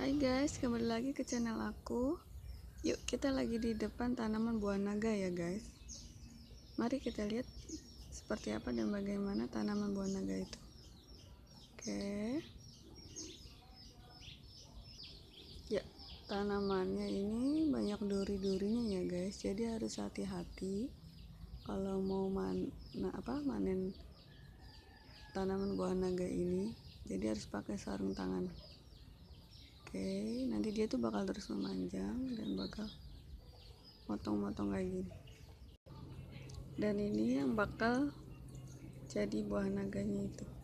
Hai guys, kembali lagi ke channel aku Yuk kita lagi di depan tanaman buah naga ya guys Mari kita lihat seperti apa dan bagaimana tanaman buah naga itu Oke Ya, tanamannya ini banyak duri-durinya ya guys Jadi harus hati-hati Kalau mau man, nah apa, manen tanaman buah naga ini Jadi harus pakai sarung tangan okay, nanti dia tuh bakal terus memanjang dan bakal motong-motong kayak gini dan ini yang bakal jadi buah naganya itu